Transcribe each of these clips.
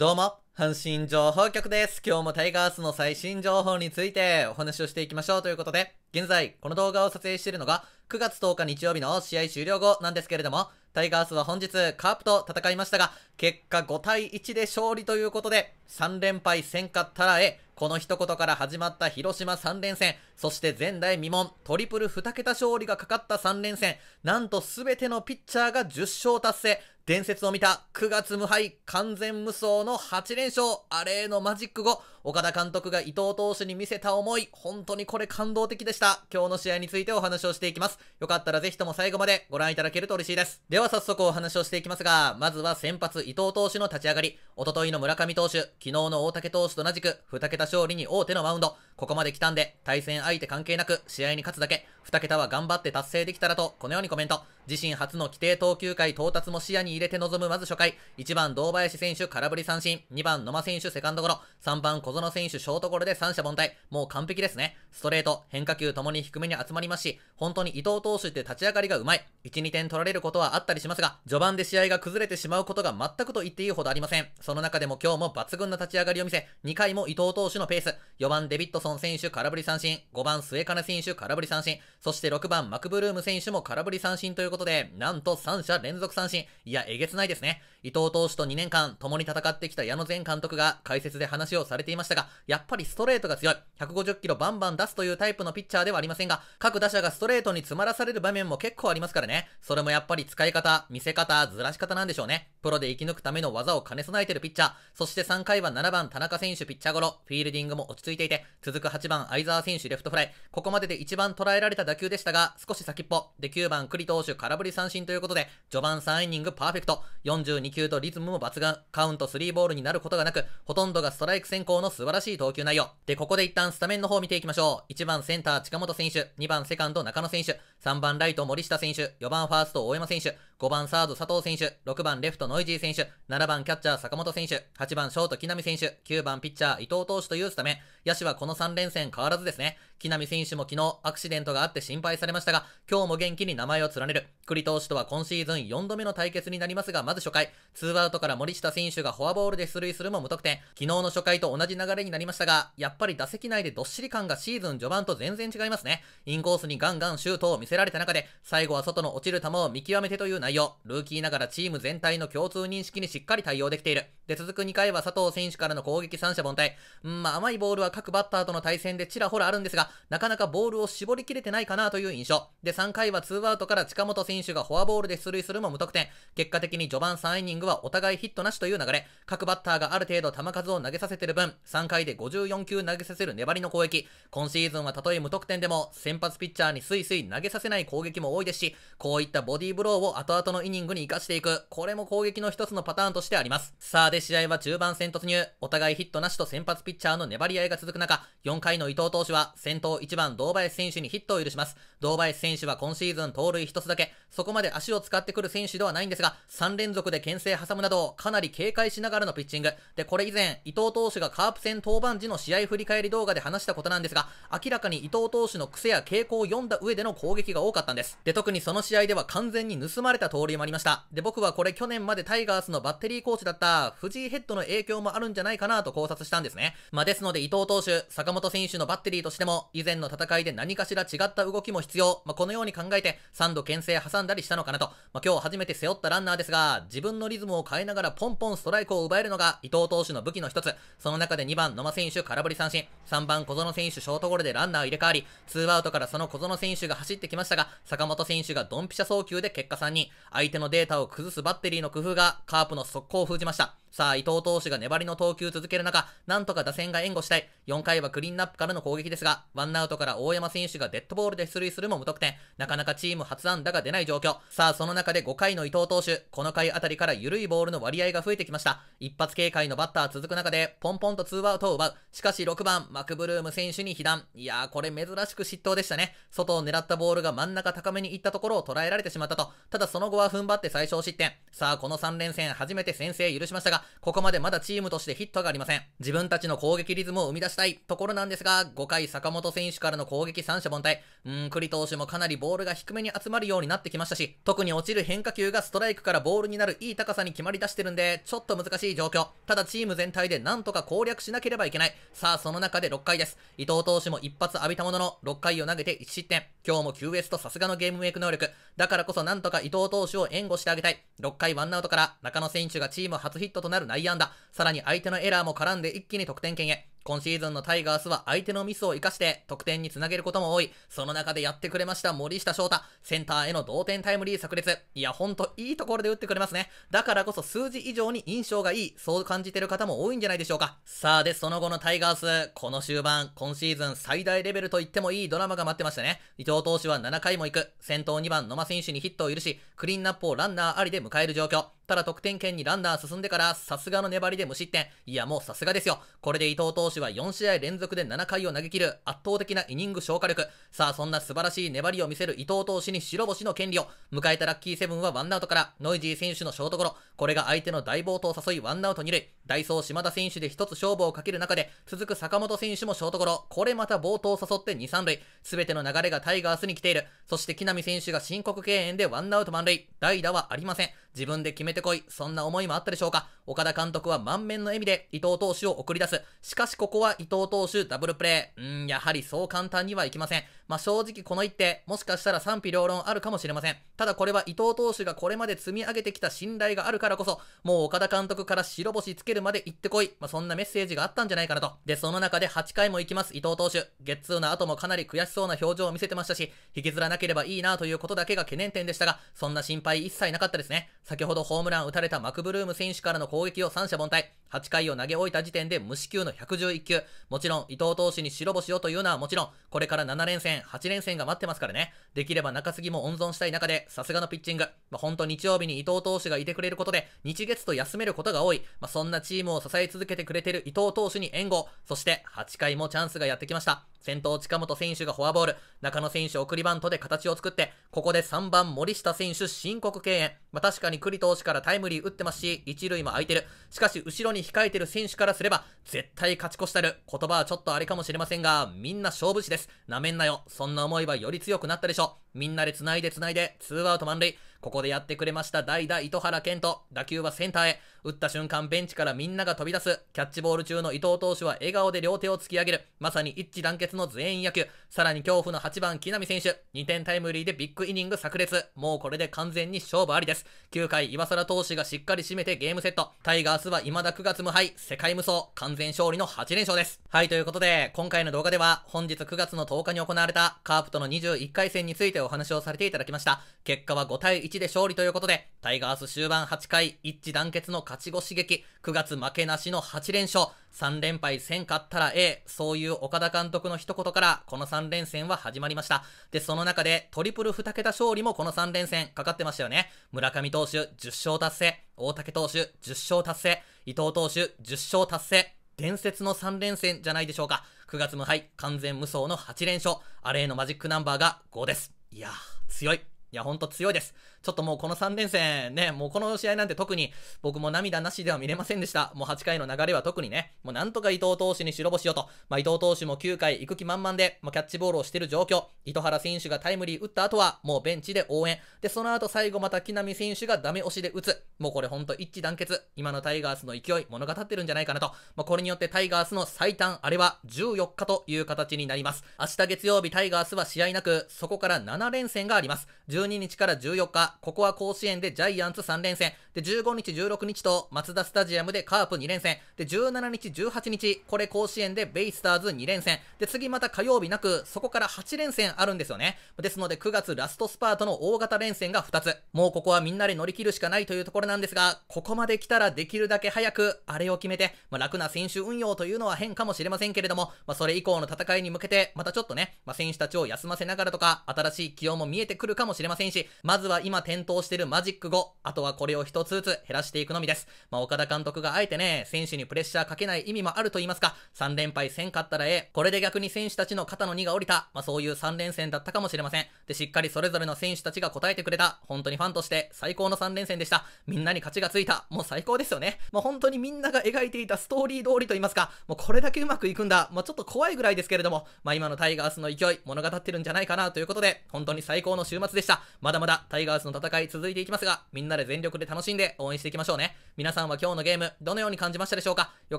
どうも、阪神情報局です。今日もタイガースの最新情報についてお話をしていきましょうということで、現在、この動画を撮影しているのが、9月10日日曜日の試合終了後なんですけれども、タイガースは本日カープと戦いましたが、結果5対1で勝利ということで、3連敗戦勝たらえ、この一言から始まった広島3連戦、そして前代未聞、トリプル2桁勝利がかかった3連戦、なんと全てのピッチャーが10勝達成、伝説を見た9月無敗、完全無双の8連勝、アレーのマジック後、岡田監督が伊藤投手に見せた思い、本当にこれ感動的でした。今日の試合についてお話をしていきます。よかったらぜひとも最後までご覧いただけると嬉しいです。では早速お話をしていきますが、まずは先発伊藤投手の立ち上がり、おとといの村上投手、昨日の大竹投手と同じく2桁勝利に大手のマウンド、ここまで来たんで、対戦相手関係なく試合に勝つだけ、2桁は頑張って達成できたらと、このようにコメント。自身初の規定投球回到達も視野に入れて臨むまず初回、1番堂林選手空振り三振、2番野間選手セカンドゴロ、3番小園選手ショートゴロで三者凡退、もう完璧ですね。ストレート、変化球ともに低めに集まりますし、本当に伊藤藤投手って立ち上がりがうまい。1、2点取られることはあったりしますが、序盤で試合が崩れてしまうことが全くと言っていいほどありません。その中でも今日も抜群な立ち上がりを見せ、2回も伊藤投手のペース、4番デビッドソン選手空振り三振、5番末金選手空振り三振、そして6番マクブルーム選手も空振り三振ということで、なんと3者連続三振。いや、えげつないですね。伊藤投手と2年間共に戦ってきた矢野前監督が解説で話をされていましたが、やっぱりストレートが強い。150キロバンバン出すというタイプのピッチャーではありませんが、各打者がストレートに詰ま困らされる場面も結構ありますからね。それもやっぱり使い方、見せ方、ずらし方なんでしょうね。プロで生き抜くための技を兼ね備えてるピッチャー。そして3回は7番田中選手ピッチャーゴロ。フィールディングも落ち着いていて、続く8番相沢選手レフトフライ。ここまでで一番捉えられた打球でしたが、少し先っぽ。で9番栗投手空振り三振ということで、序盤3イニングパーフェクト。42球とリズムも抜群。カウント3ボールになることがなく、ほとんどがストライク先行の素晴らしい投球内容。で、ここで一旦スタメンの方見ていきましょう。1番センター近本選手、2番セカンド中野選手、3番ライト森下選手、4番ファースト大山選手、5番サード佐藤選手、6番レフトノイジー選手、7番キャッチャー坂本選手、8番ショート木並選手、9番ピッチャー伊藤投手というスタメン。野手はこの3連戦変わらずですね。木並選手も昨日アクシデントがあって心配されましたが、今日も元気に名前を連ねる。栗投手とは今シーズン4度目の対決になりますが、まず初回、2アウトから森下選手がフォアボールで出塁するも無得点。昨日の初回と同じ流れになりましたが、やっぱり打席内でどっしり感がシーズン序盤と全然違いますね。インコースにガンガンシュートを見せられた中で、最後は外の落ちる球を見極めてという内容。ルーキーながらチーム全体の共通認識にしっかり対応できている。で、続く2回は佐藤選手からの攻撃三者凡退。うん、まあ甘いボールは各バッターとの対戦でちらほらあるんですが、なかなかボールを絞りきれてないかなという印象。で、3回は2アウトから近本選手がフォアボールで出塁するも無得点。結果的に序盤3イニングはお互いヒットなしという流れ。各バッターがある程度球数を投げさせてる分、3回で54球投げさせる粘りの攻撃。今シーズンはたとえ無得点でも、先発ピッチャーにスイスイ投げさせない攻撃も多いですし、こういったボディーブローを後々のイニングに活かしていく、これも攻撃の一つのパターンとしてあります。さあ、で試合は中盤戦突入。お互いヒットなしと先発ピッチャーの粘り合いが続く中、4回の伊藤投手は先先頭1番堂林選手にヒットを許します。堂林選手は今シーズン盗塁1つだけ、そこまで足を使ってくる選手ではないんですが、3連続で牽制挟むなど、かなり警戒しながらのピッチング。で、これ以前、伊藤投手がカープ戦登板時の試合振り返り動画で話したことなんですが、明らかに伊藤投手の癖や傾向を読んだ上での攻撃が多かったんです。で、特にその試合では完全に盗まれた盗塁もありました。で、僕はこれ去年までタイガースのバッテリーコーチだった藤井ヘッドの影響もあるんじゃないかなと考察したんですね。まあ、ですので伊藤投手、坂本選手のバッテリーとしても、以前の戦いで何かしら違った動きも必要、まあ、このように考えて3度牽制挟んだりしたのかなと、まあ、今日初めて背負ったランナーですが、自分のリズムを変えながらポンポンストライクを奪えるのが伊藤投手の武器の一つ、その中で2番野間選手空振り三振、3番小園選手ショートゴロでランナー入れ替わり、2アウトからその小園選手が走ってきましたが、坂本選手がドンピシャ送球で結果3人、相手のデータを崩すバッテリーの工夫がカープの速攻を封じました。さあ、伊藤投手が粘りの投球続ける中、なんとか打線が援護したい。4回はクリーンナップからの攻撃ですが、ワンアウトから大山選手がデッドボールで出塁するも無得点。なかなかチーム初安打が出ない状況。さあ、その中で5回の伊藤投手、この回あたりから緩いボールの割合が増えてきました。一発警戒のバッター続く中で、ポンポンと2アウトを奪う。しかし6番、マクブルーム選手に被弾。いやー、これ珍しく失投でしたね。外を狙ったボールが真ん中高めに行ったところを捉えられてしまったと。ただその後は踏ん張って最小失点。さあ、この3連戦初めて先制許しましたが、ここまでまだチームとしてヒットがありません。自分たちの攻撃リズムを生み出したいところなんですが、5回坂本選手からの攻撃三者凡退。うーん、栗投手もかなりボールが低めに集まるようになってきましたし、特に落ちる変化球がストライクからボールになるいい高さに決まり出してるんで、ちょっと難しい状況。ただチーム全体でなんとか攻略しなければいけない。さあ、その中で6回です。伊藤投手も一発浴びたものの、6回を投げて1失点。今日も QS とさすがのゲームメイク能力。だからこそなんとか伊藤投手を援護してあげたい。6回ワンアウトから中野選手がチーム初ヒットとなる内野安打。さらに相手のエラーも絡んで一気に得点圏へ。今シーズンのタイガースは相手のミスを生かして得点につなげることも多い。その中でやってくれました森下翔太。センターへの同点タイムリー炸裂。いや、ほんといいところで打ってくれますね。だからこそ数字以上に印象がいい。そう感じてる方も多いんじゃないでしょうか。さあ、で、その後のタイガース、この終盤、今シーズン最大レベルと言ってもいいドラマが待ってましたね。伊藤投手は7回も行く。先頭2番野間選手にヒットを許し、クリーンナップをランナーありで迎える状況。ただ得点圏にランナー進んでから、さすがの粘りで無失点。いや、もうさすがですよ。これで伊藤投手は4試合連続で7回を投げ切る圧倒的なイニング消化力。さあ、そんな素晴らしい粘りを見せる伊藤投手に白星の権利を。迎えたラッキーセブンはワンアウトから、ノイジー選手のショートゴロ。これが相手の大暴投を誘いワンアウト2塁。ダイソー島田選手で1つ勝負をかける中で、続く坂本選手もショートゴロ。これまた暴投を誘って2、3塁。すべての流れがタイガースに来ている。そして木浪選手が申告敬遠でワンアウト満塁。代打はありません。自分で決めてこい、そんな思いもあったでしょうか。岡田監督は満面の笑みで伊藤投手を送り出す。しかしここは伊藤投手ダブルプレイ。うーん、やはりそう簡単にはいきません。まあ、正直この一手、もしかしたら賛否両論あるかもしれません。ただこれは伊藤投手がこれまで積み上げてきた信頼があるからこそ、もう岡田監督から白星つけるまで行ってこい。まあ、そんなメッセージがあったんじゃないかなと。で、その中で8回も行きます伊藤投手。月ーの後もかなり悔しそうな表情を見せてましたし、引きずらなければいいなということだけが懸念点でしたが、そんな心配一切なかったですね。先ほどホームラン打たれたマクブルーム選手からの攻撃を三者凡退。8回を投げ終えた時点で無四球の111球。もちろん、伊藤投手に白星をというのはもちろん、これから7連戦、8連戦が待ってますからね。できれば中継ぎも温存したい中で、さすがのピッチング。まあ、本当日曜日に伊藤投手がいてくれることで、日月と休めることが多い。まあ、そんなチームを支え続けてくれてる伊藤投手に援護。そして、8回もチャンスがやってきました。先頭近本選手がフォアボール、中野選手送りバントで形を作って、ここで3番森下選手申告敬遠。まあ、確かに栗投手からタイムリー打ってますし、1塁も空いてる。しかし、後ろにに控えてる選手からすれば、絶対勝ち越したる。言葉はちょっとあれかもしれませんが、みんな勝負師です。なめんなよ。そんな思いはより強くなったでしょ。みんなで繋いで繋いで、2アウト満塁。ここでやってくれました代打糸原健人。打球はセンターへ。打った瞬間、ベンチからみんなが飛び出す。キャッチボール中の伊藤投手は笑顔で両手を突き上げる。まさに一致団結の全員野球。さらに恐怖の8番、木並選手。2点タイムリーでビッグイニング炸裂。もうこれで完全に勝負ありです。9回、岩貞投手がしっかり締めてゲームセット。タイガースは未だ9月無敗、世界無双、完全勝利の8連勝です。はい、ということで、今回の動画では、本日9月の10日に行われたカープとの21回戦についてお話をされていただきました。結果は5対1で勝利ということで、タイガース終盤8回、一致団結の勝ち越し劇、9月負けなしの8連勝、3連敗せんかったら A、そういう岡田監督の一言から、この3連戦は始まりました。で、その中でトリプル2桁勝利もこの3連戦かかってましたよね。村上投手10勝達成、大竹投手10勝達成、伊藤投手10勝達成、伝説の3連戦じゃないでしょうか。9月無敗、完全無双の8連勝、アレーのマジックナンバーが5です。いやー、強い。いや、ほんと強いです。ちょっともうこの3連戦ね、もうこの試合なんて特に僕も涙なしでは見れませんでした。もう8回の流れは特にね、もうなんとか伊藤投手に白星をと、まあ、伊藤投手も9回行く気満々で、まあ、キャッチボールをしてる状況、糸原選手がタイムリー打った後はもうベンチで応援、で、その後最後また木浪選手がダメ押しで打つ、もうこれほんと一致団結、今のタイガースの勢い物語ってるんじゃないかなと、まあ、これによってタイガースの最短、あれは14日という形になります。明日月曜日タイガースは試合なく、そこから7連戦があります。12日から14日、ここは甲子園でジャイアンツ3連戦。で、15日、16日と、マツダスタジアムでカープ2連戦。で、17日、18日、これ甲子園でベイスターズ2連戦。で、次また火曜日なく、そこから8連戦あるんですよね。ですので、9月ラストスパートの大型連戦が2つ。もうここはみんなで乗り切るしかないというところなんですが、ここまで来たらできるだけ早く、あれを決めて、まあ、楽な選手運用というのは変かもしれませんけれども、まあ、それ以降の戦いに向けて、またちょっとね、まあ、選手たちを休ませながらとか、新しい気温も見えてくるかもしれませんし、まずは今点灯してるマジック5、あとはこれを一つずつ減らしていくのみです。まあ、岡田監督があえてね、選手にプレッシャーかけない意味もあると言いますか、3連敗せんかったらええ、これで逆に選手たちの肩の荷が下りた、まあ、そういう3連戦だったかもしれません。で、しっかりそれぞれの選手たちが答えてくれた、本当にファンとして最高の3連戦でした。みんなに勝ちがついた、もう最高ですよね。まあ、本当にみんなが描いていたストーリー通りと言いますか、もうこれだけうまくいくんだ、まあ、ちょっと怖いぐらいですけれども、まあ、今のタイガースの勢い、物語ってるんじゃないかなということで、本当に最高の週末でした。まだまだタイガースの戦い続いていきますが、みんなで全力で楽しで応援していきましょうね。皆さんは今日のゲーム、どのように感じましたでしょうかよ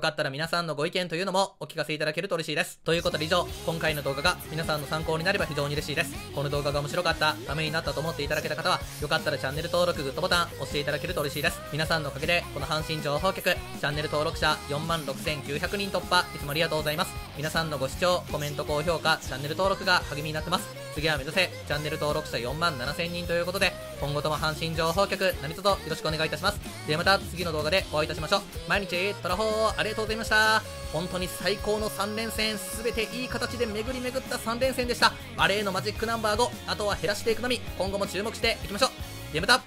かったら皆さんのご意見というのもお聞かせいただけると嬉しいです。ということで以上、今回の動画が皆さんの参考になれば非常に嬉しいです。この動画が面白かった、ためになったと思っていただけた方は、よかったらチャンネル登録、グッドボタン押していただけると嬉しいです。皆さんのおかげで、この阪神情報局、チャンネル登録者46,900人突破、いつもありがとうございます。皆さんのご視聴、コメント、高評価、チャンネル登録が励みになってます。次は目指せチャンネル登録者4万7000人ということで今後とも阪神情報局何卒よろしくお願いいたしますではまた次の動画でお会いいたしましょう毎日トラホーありがとうございました本当に最高の3連戦全ていい形で巡り巡った3連戦でしたバレーのマジックナンバー5あとは減らしていくのみ今後も注目していきましょうではまた